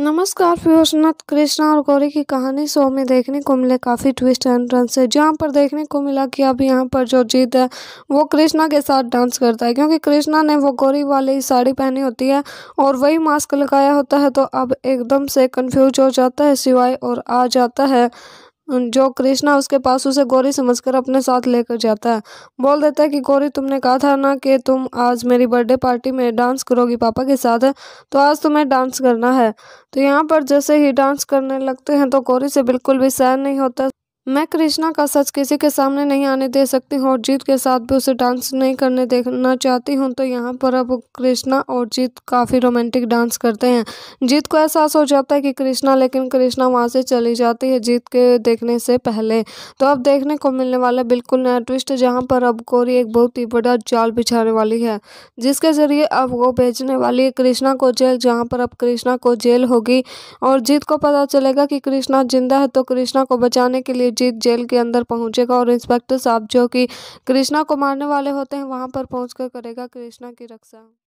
नमस्कार व्यूअर्स नथ कृष्णा और गौरी की कहानी शो में देखने को मिले काफ़ी ट्विस्ट एंड रंस है जहाँ पर देखने को मिला कि अब यहाँ पर जो जीत है वो कृष्णा के साथ डांस करता है क्योंकि कृष्णा ने वो गौरी वाली साड़ी पहनी होती है और वही मास्क लगाया होता है तो अब एकदम से कंफ्यूज हो जाता है सिवाय और आ जाता है जो कृष्णा उसके पास उसे गौरी समझकर अपने साथ लेकर जाता है बोल देता है कि गौरी तुमने कहा था ना कि तुम आज मेरी बर्थडे पार्टी में डांस करोगी पापा के साथ तो आज तुम्हें डांस करना है तो यहाँ पर जैसे ही डांस करने लगते हैं तो गौरी से बिल्कुल भी सहन नहीं होता मैं कृष्णा का सच किसी के सामने नहीं आने दे सकती हूँ और जीत के साथ भी उसे डांस नहीं करने देखना चाहती हूँ तो यहाँ पर अब कृष्णा और जीत काफ़ी रोमांटिक डांस करते हैं जीत को एहसास हो जाता है कि कृष्णा लेकिन कृष्णा वहाँ से चली जाती है जीत के देखने से पहले तो अब देखने को मिलने वाला बिल्कुल नया ट्विस्ट जहाँ पर अब गौरी एक बहुत ही बड़ा जाल बिछाने वाली है जिसके ज़रिए अब वो भेजने वाली है कृष्णा को जेल जहाँ पर अब कृष्णा को जेल होगी और जीत को पता चलेगा कि कृष्णा जिंदा है तो कृष्णा को बचाने के लिए अभिजीत जेल के अंदर पहुंचेगा और इंस्पेक्टर साहब जो कि कृष्णा को मारने वाले होते हैं वहां पर पहुंचकर करेगा कृष्णा की रक्षा